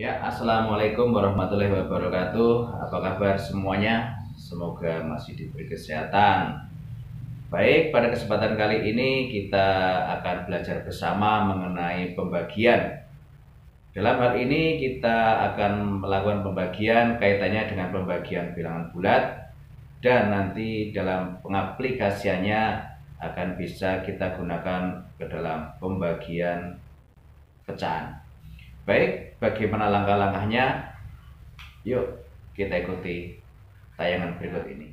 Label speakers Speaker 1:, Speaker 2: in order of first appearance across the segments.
Speaker 1: Ya, Assalamualaikum warahmatullahi wabarakatuh. Apa kabar semuanya? Semoga masih diberi kesehatan. Baik, pada kesempatan kali ini kita akan belajar bersama mengenai pembagian. Dalam hal ini kita akan melakukan pembagian kaitannya dengan pembagian bilangan bulat dan nanti dalam pengaplikasiannya akan bisa kita gunakan ke dalam pembagian pecahan baik bagaimana langkah-langkahnya yuk kita ikuti tayangan berikut ini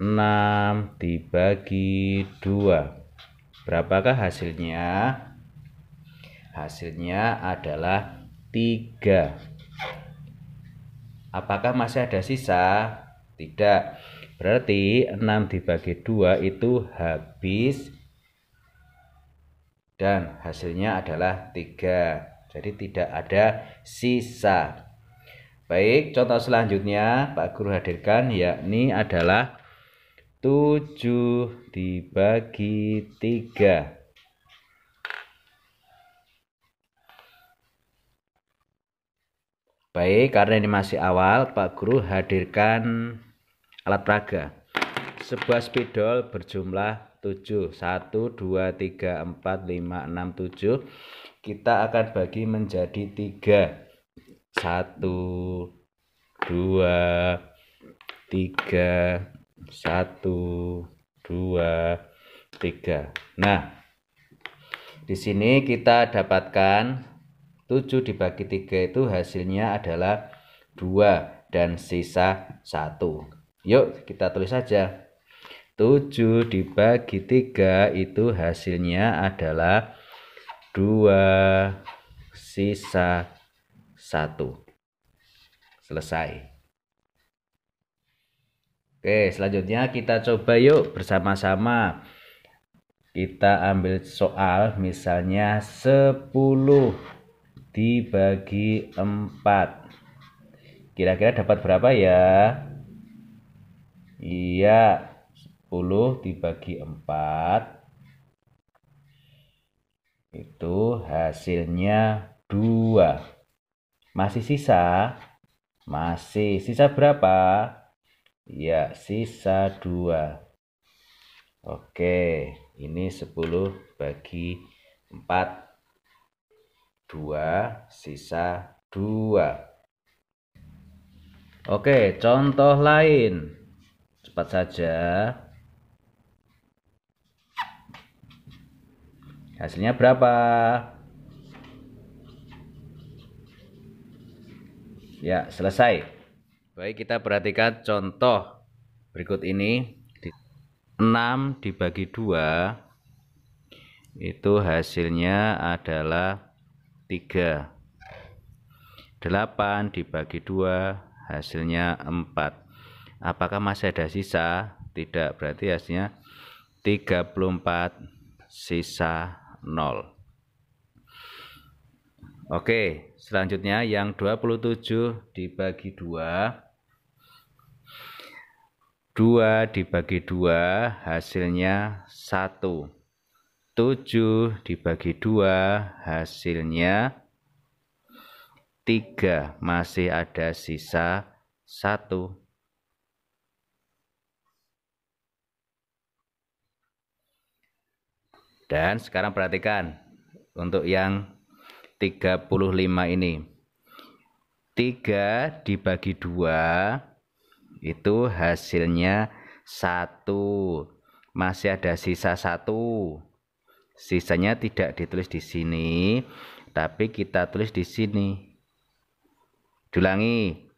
Speaker 1: 6 dibagi 2 berapakah hasilnya hasilnya adalah 3 apakah masih ada sisa tidak berarti 6 dibagi 2 itu habis dan hasilnya adalah 3 jadi tidak ada sisa. Baik, contoh selanjutnya Pak Guru hadirkan yakni adalah 7 dibagi 3. Baik, karena ini masih awal, Pak Guru hadirkan alat peraga. Sebuah spidol berjumlah 7 1 2 3 4 5 6 7 kita akan bagi menjadi 3 1 2 3 1 2 3 nah di sini kita dapatkan 7 dibagi 3 itu hasilnya adalah 2 dan sisa 1 yuk kita tulis saja 7 dibagi 3 itu hasilnya adalah 2 sisa 1 selesai Oke, selanjutnya kita coba yuk bersama-sama. Kita ambil soal misalnya 10 dibagi 4. Kira-kira dapat berapa ya? Iya, 10 dibagi 4 itu hasilnya 2 masih sisa masih sisa berapa ya sisa 2 oke ini 10 bagi 4 2 sisa 2 oke contoh lain cepat saja Hasilnya berapa? Ya, selesai. Baik, kita perhatikan contoh berikut ini. 6 dibagi 2 itu hasilnya adalah 3. 8 dibagi 2 hasilnya 4. Apakah masih ada sisa? Tidak, berarti hasilnya 34 sisa 0. Oke, selanjutnya yang 27 dibagi 2. 2 dibagi 2 hasilnya 1. 7 dibagi 2 hasilnya 3. Masih ada sisa 1. Dan sekarang perhatikan untuk yang 35 ini. 3 dibagi 2 itu hasilnya 1. Masih ada sisa 1. Sisanya tidak ditulis di sini, tapi kita tulis di sini. Diulangi,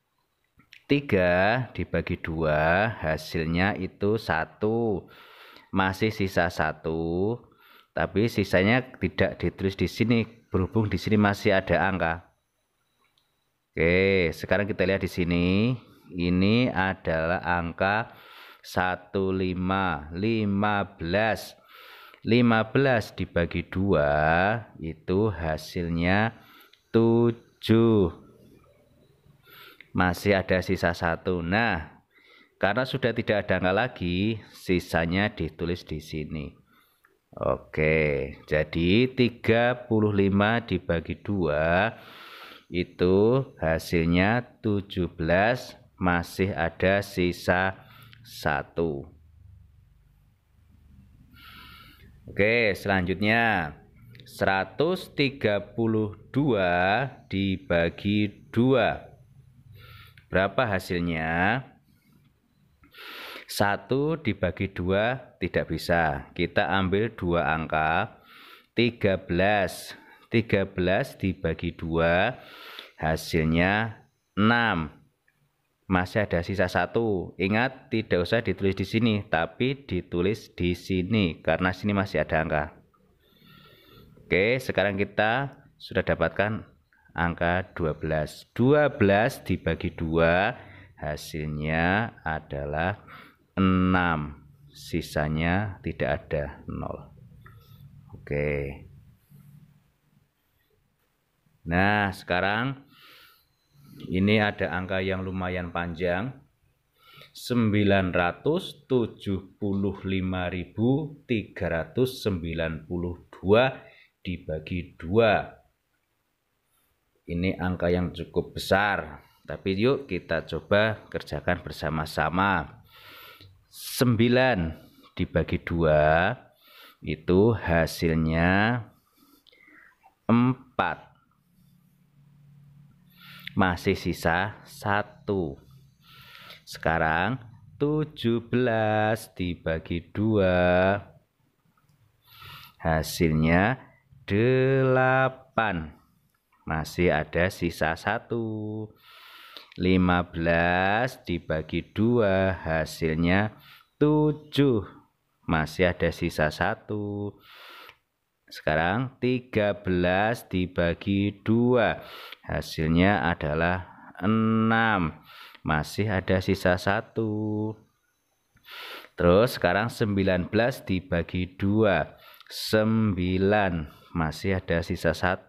Speaker 1: 3 dibagi 2 hasilnya itu 1 masih sisa 1 tapi sisanya tidak ditulis di sini berhubung di sini masih ada angka. Oke, sekarang kita lihat di sini. Ini adalah angka 15 15 15 dibagi 2 itu hasilnya 7 masih ada sisa satu nah karena sudah tidak ada angka lagi sisanya ditulis di sini Oke, jadi 35 dibagi 2 itu hasilnya 17 masih ada sisa 1. Oke, selanjutnya 132 dibagi 2. Berapa hasilnya? 1 dibagi 2 tidak bisa. Kita ambil 2 angka. 13. 13 dibagi 2 hasilnya 6. Masih ada sisa 1. Ingat tidak usah ditulis di sini, tapi ditulis di sini karena sini masih ada angka. Oke, sekarang kita sudah dapatkan angka 12. 12 dibagi 2 hasilnya adalah 6 sisanya tidak ada 0 oke nah sekarang ini ada angka yang lumayan panjang 975.392 dibagi 2 ini angka yang cukup besar tapi yuk kita coba kerjakan bersama-sama 9 dibagi 2 itu hasilnya 4 masih sisa 1 sekarang 17 dibagi 2 hasilnya 8 masih ada sisa 1 15 dibagi 2 hasilnya 7 masih ada sisa 1 sekarang 13 dibagi 2 hasilnya adalah 6 masih ada sisa 1 terus sekarang 19 dibagi 2 9 masih ada sisa 1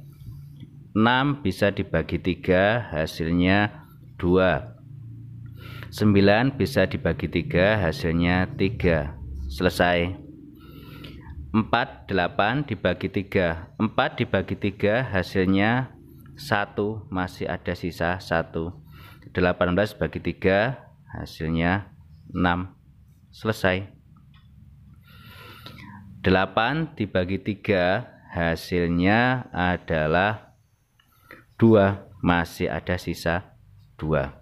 Speaker 1: 6 bisa dibagi 3 hasilnya 2 9 bisa dibagi 3 hasilnya 3 selesai 4 8 dibagi 3 4 dibagi 3 hasilnya 1 masih ada sisa 1 18 bagi 3 hasilnya 6 selesai 8 dibagi 3 hasilnya adalah dua masih ada sisa dua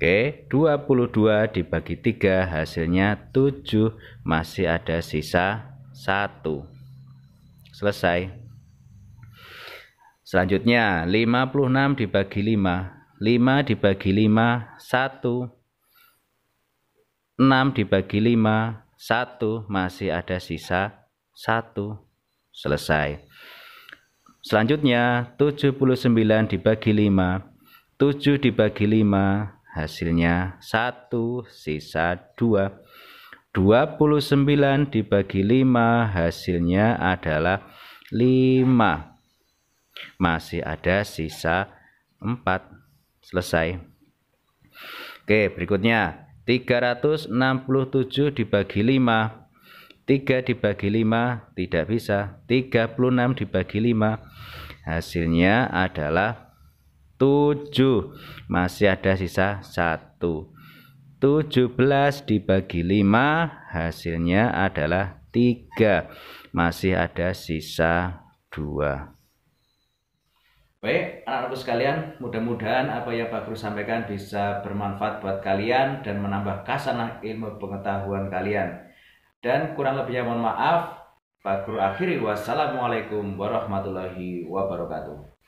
Speaker 1: Oke, 22 dibagi 3 hasilnya 7 masih ada sisa 1 selesai selanjutnya 56 dibagi 5 5 dibagi 5 1 6 dibagi 5 1 masih ada sisa 1 selesai Selanjutnya 79 dibagi 5. 7 dibagi 5 hasilnya 1 sisa 2. 29 dibagi 5 hasilnya adalah 5. Masih ada sisa 4. Selesai. Oke, berikutnya 367 dibagi 5. 3 dibagi 5 tidak bisa 36 dibagi 5 hasilnya adalah 7 masih ada sisa 1 17 dibagi 5 hasilnya adalah 3 masih ada sisa 2 Baik, anak-anakku sekalian, mudah-mudahan apa yang Pak Guru sampaikan bisa bermanfaat buat kalian dan menambah kasanah ilmu pengetahuan kalian. Dan kurang lebihnya mohon maaf. Pak akhiri. Wassalamualaikum warahmatullahi wabarakatuh.